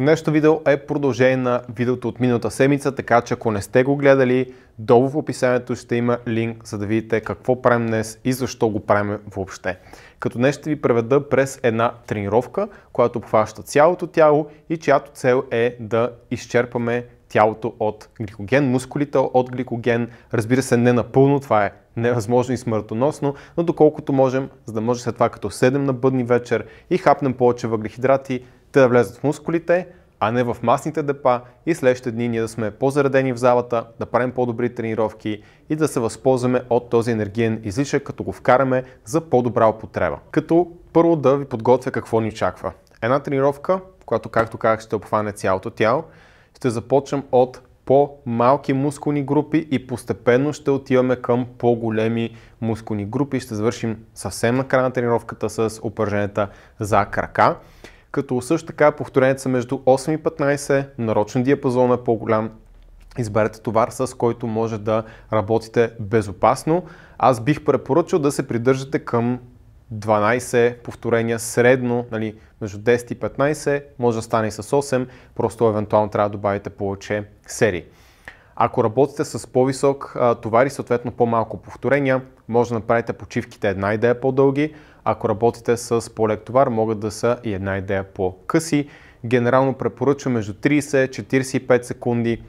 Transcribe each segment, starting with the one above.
Днешното видео е продължение на видеото от миналата седмица, така че ако не сте го гледали, долу в описанието ще има линк, за да видите какво правим днес и защо го правим въобще. Като днес ще ви преведа през една тренировка, която обхваща цялото тяло и чиято цел е да изчерпаме тялото от гликоген, мускулите от гликоген. Разбира се, не напълно, това е невъзможно и смъртоносно, но доколкото можем, за да може след това като седем на бъдни вечер и хапнем повече въглехидрати, те да влезат в мускулите, а не в масните депа и следващите дни ние да сме по-заредени в залата, да правим по-добри тренировки и да се възползваме от този енергиен излишък, като го вкараме за по-добра употреба. Като първо да ви подготвя какво ни очаква. Една тренировка, която както казах ще обхване цялото тяло, ще започнем от по-малки мускулни групи и постепенно ще отиваме към по-големи мускулни групи. Ще завършим съвсем на края на тренировката с упражненията за крака като също така повторенията са между 8 и 15, нарочен диапазон е по-голям, изберете товар, с който може да работите безопасно. Аз бих препоръчал да се придържате към 12 повторения средно, нали, между 10 и 15, може да стане и с 8, просто евентуално трябва да добавите повече серии. Ако работите с по-висок товар и съответно по-малко повторения, може да направите почивките една идея по-дълги, ако работите с по-лег товар, могат да са и една идея по-къси. Генерално препоръчвам между 30-45 секунди,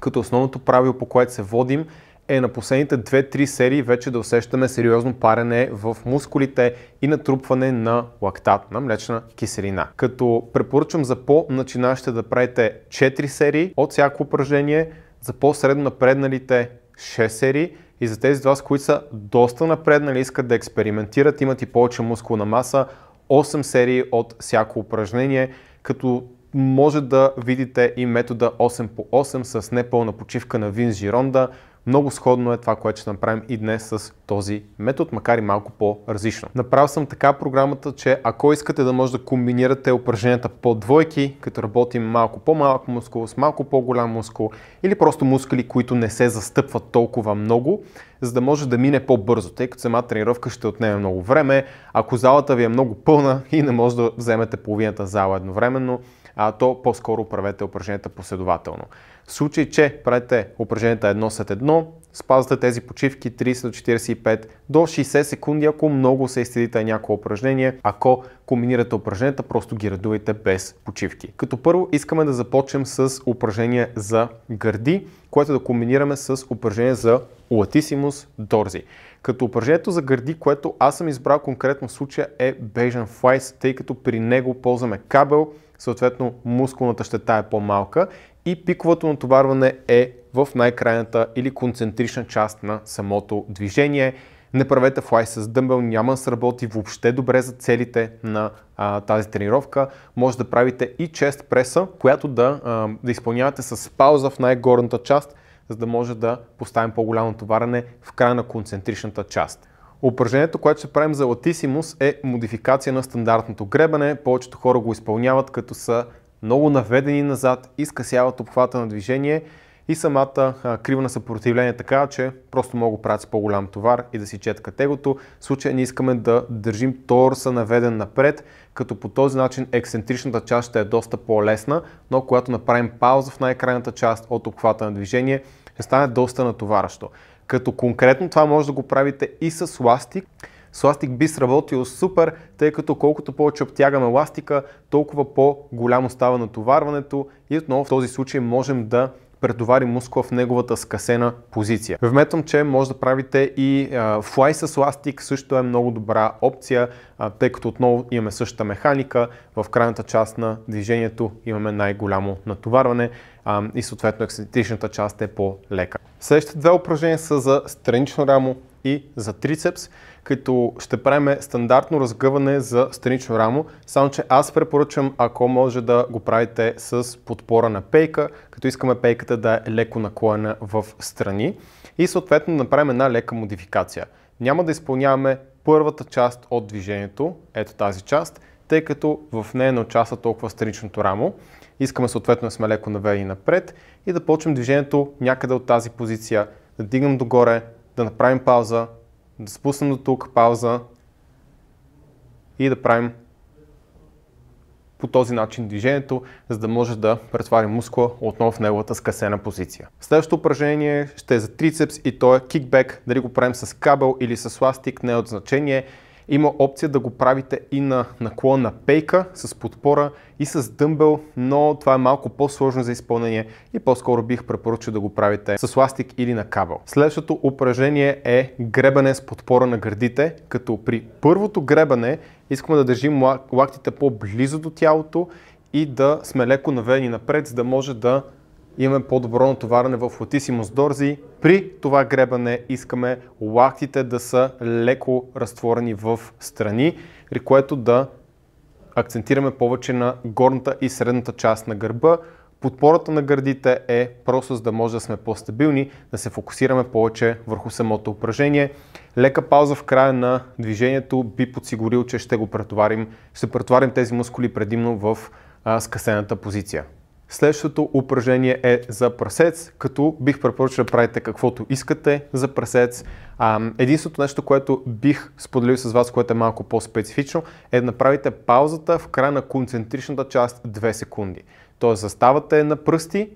като основното правило, по което се водим, е на последните 2-3 серии вече да усещаме сериозно парене в мускулите и натрупване на лактат, на млечна киселина. Като препоръчвам за по-начинащите да правите 4 серии от всяко упражнение, за по-средно напредналите 6 серии, и за тези два, вас, които са доста напреднали, искат да експериментират, имат и повече мускулна маса, 8 серии от всяко упражнение, като може да видите и метода 8 по 8 с непълна почивка на Винс Жиронда, много сходно е това, което ще направим и днес с този метод, макар и малко по-различно. Направил съм така програмата, че ако искате да може да комбинирате упражненията по двойки, като работим малко по-малък мускул с малко по-голям мускул или просто мускули, които не се застъпват толкова много, за да може да мине по-бързо, тъй като сама тренировка ще отнеме много време. Ако залата ви е много пълна и не може да вземете половината зала едновременно, а то по-скоро правете упражненията последователно. В случай, че правите упражненията едно след едно, спазвате тези почивки 30 до 45 до 60 секунди, ако много се изтедите някои упражнение. Ако комбинирате упражненията, просто ги редувайте без почивки. Като първо искаме да започнем с упражнение за гърди, което да комбинираме с упражнение за латисимус дорзи. Като упражнението за гърди, което аз съм избрал конкретно в случая е Bayesian Flies, тъй като при него ползваме кабел, съответно мускулната щета е по-малка и пиковото натоварване е в най-крайната или концентрична част на самото движение. Не правете флай с дъмбел, няма да сработи въобще добре за целите на а, тази тренировка. Може да правите и чест преса, която да, а, да изпълнявате с пауза в най-горната част, за да може да поставим по-голямо товарене в края на концентричната част. Упражнението, което ще правим за латисимус е модификация на стандартното гребане. Повечето хора го изпълняват като са много наведени назад, изкъсяват обхвата на движение и самата крива на съпротивление е така, че просто могат да правят с по-голям товар и да си четка тегото. В случая ние искаме да държим торса наведен напред, като по този начин ексцентричната част ще е доста по-лесна, но когато направим пауза в най-крайната част от обхвата на движение, ще стане доста натоваращо. Като конкретно това може да го правите и с ластик. С ластик би сработил супер, тъй като колкото повече обтягаме ластика, толкова по-голямо става натоварването и отново в този случай можем да претовари мускула в неговата скъсена позиция. Вметвам, че може да правите и флай с ластик, също е много добра опция, тъй като отново имаме същата механика, в крайната част на движението имаме най-голямо натоварване и съответно ексцентричната част е по-лека. Следващите две упражнения са за странично рамо и за трицепс, като ще правим стандартно разгъване за странично рамо, само че аз препоръчвам, ако може да го правите с подпора на пейка, като искаме пейката да е леко наклонена в страни и съответно направим една лека модификация. Няма да изпълняваме първата част от движението, ето тази част, тъй като в нея не участва толкова страничното рамо. Искаме съответно да сме леко наведени напред и да почнем движението някъде от тази позиция, да дигнем догоре, да направим пауза, да спуснем до тук пауза и да правим по този начин движението, за да може да претвари мускула отново в неговата скъсена позиция. Следващото упражнение ще е за трицепс и то е кикбек. Дали го правим с кабел или с ластик не е от значение. Има опция да го правите и на наклон на пейка с подпора и с дъмбел, но това е малко по-сложно за изпълнение и по-скоро бих препоръчал да го правите с ластик или на кабел. Следващото упражнение е гребане с подпора на гърдите, като при първото гребане искаме да държим лактите по-близо до тялото и да сме леко наведени напред, за да може да имаме по-добро натоварване в латисимус дорзи. При това гребане искаме лактите да са леко разтворени в страни, при което да акцентираме повече на горната и средната част на гърба. Подпората на гърдите е просто за да може да сме по-стабилни, да се фокусираме повече върху самото упражнение. Лека пауза в края на движението би подсигурил, че ще го претоварим, ще претоварим тези мускули предимно в а, скъсената позиция. Следващото упражнение е за прасец, като бих препоръчал да правите каквото искате за прасец. единственото нещо, което бих споделил с вас, което е малко по-специфично, е да направите паузата в края на концентричната част 2 секунди. Тоест заставате на пръсти,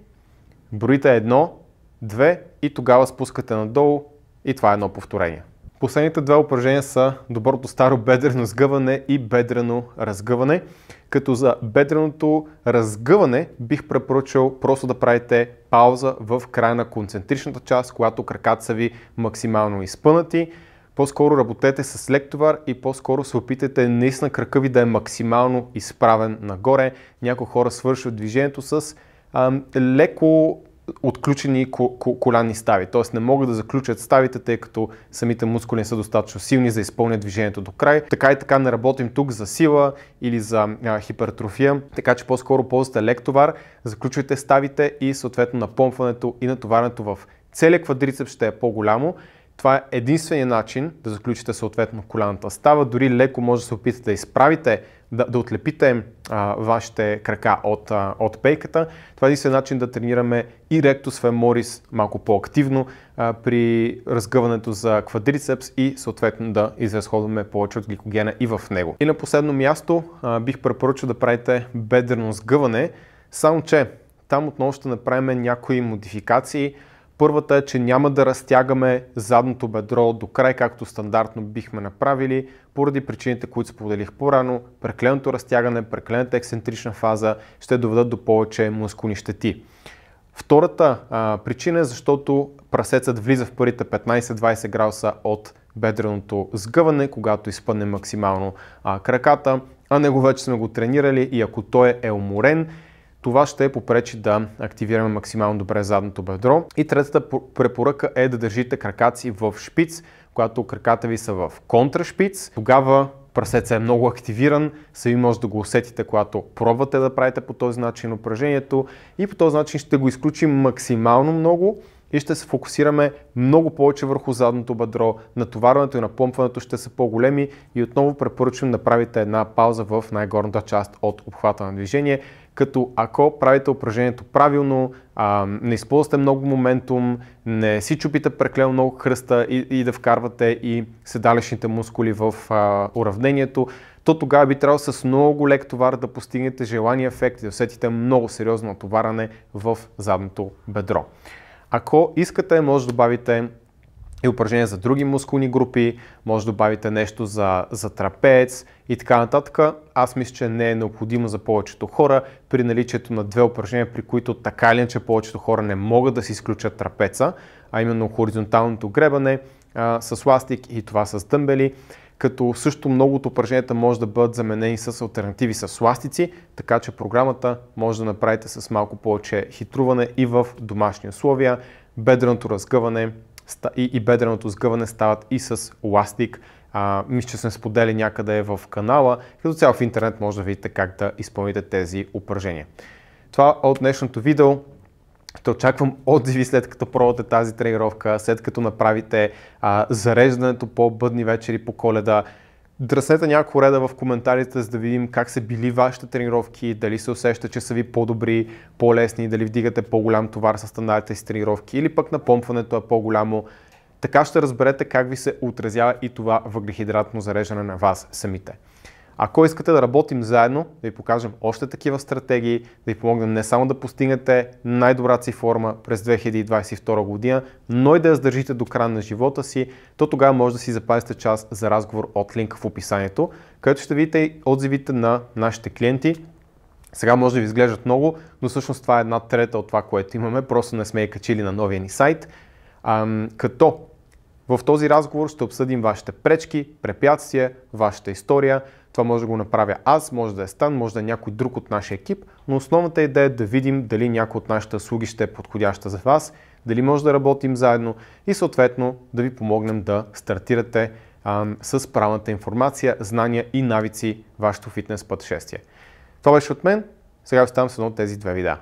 броите едно, две и тогава спускате надолу и това е едно повторение. Последните два упражнения са доброто старо бедрено сгъване и бедрено разгъване. Като за бедреното разгъване бих препоръчал просто да правите пауза в края на концентричната част, когато краката са ви максимално изпънати. По-скоро работете с лек товар и по-скоро се опитайте наистина крака ви да е максимално изправен нагоре. Някои хора свършват движението с леко отключени коляни стави. Т.е. не могат да заключат ставите, тъй като самите мускули не са достатъчно силни за да изпълнят движението до край. Така и така не работим тук за сила или за а, хипертрофия, така че по-скоро ползвате лек товар, заключвайте ставите и съответно напомпването и натоварването в целия квадрицеп ще е по-голямо. Това е единствения начин да заключите съответно коляната става. Дори леко може да се опитате да изправите да, да отлепите а, вашите крака от, а, от пейката. Това е начин да тренираме и ректус феморис малко по-активно а, при разгъването за квадрицепс и съответно да изразходваме повече от гликогена и в него. И на последно място а, бих препоръчал да правите бедрено сгъване, само че там отново ще направим някои модификации, Първата е, че няма да разтягаме задното бедро до край, както стандартно бихме направили, поради причините, които споделих по-рано. Прекленото разтягане, преклената ексцентрична фаза ще доведат до повече мускулни щети. Втората а, причина е защото прасецът влиза в парите 15-20 градуса от бедреното сгъване, когато изпъне максимално а, краката, а него вече сме го тренирали и ако той е уморен, това ще попречи да активираме максимално добре задното бедро. И третата препоръка е да държите краката си в шпиц, когато краката ви са в контрашпиц. Тогава прасеца е много активиран, сами може да го усетите, когато пробвате да правите по този начин упражнението и по този начин ще го изключим максимално много, и ще се фокусираме много повече върху задното бедро. Натоварването и напомпването ще са по-големи и отново препоръчвам да правите една пауза в най-горната част от обхвата на движение, като ако правите упражнението правилно, не използвате много моментум, не си чупите преклено много кръста и, да вкарвате и седалищните мускули в уравнението, то тогава би трябвало с много лек товар да постигнете желания ефект и да усетите много сериозно натоваране в задното бедро. Ако искате, може да добавите и упражнения за други мускулни групи, може да добавите нещо за, за трапец и така нататък. Аз мисля, че не е необходимо за повечето хора при наличието на две упражнения, при които така или иначе повечето хора не могат да си изключат трапеца, а именно хоризонталното гребане а, с ластик и това с дъмбели, като също много от упражненията може да бъдат заменени с альтернативи с ластици, така че програмата може да направите с малко повече хитруване и в домашни условия. Бедреното разгъване и бедреното сгъване стават и с ластик, а, мисля, че сме сподели някъде в канала. Като цяло в интернет може да видите как да изпълните тези упражнения. Това е от днешното видео. Ще очаквам отзиви след като пробвате тази тренировка, след като направите а, зареждането по бъдни вечери по коледа. Дръснете няколко реда в коментарите, за да видим как са били вашите тренировки, дали се усеща, че са ви по-добри, по-лесни, дали вдигате по-голям товар с стандартните си тренировки или пък напомпването е по-голямо. Така ще разберете как ви се отразява и това въглехидратно зареждане на вас самите. Ако искате да работим заедно, да ви покажем още такива стратегии, да ви помогнем не само да постигнете най-добрата си форма през 2022 година, но и да я задържите до края на живота си, то тогава може да си запазите част за разговор от линк в описанието, където ще видите отзивите на нашите клиенти, сега може да ви изглеждат много, но всъщност това е една трета от това, което имаме. Просто не сме я качили на новия ни сайт. Ам, като в този разговор ще обсъдим вашите пречки, препятствия, вашата история, това може да го направя аз, може да е Стан, може да е някой друг от нашия екип, но основната идея е да видим дали някой от нашите услуги ще е подходяща за вас, дали може да работим заедно и съответно да ви помогнем да стартирате а, с правната информация, знания и навици вашето фитнес пътешествие. Това беше от мен. Сега оставам с едно от тези две видеа.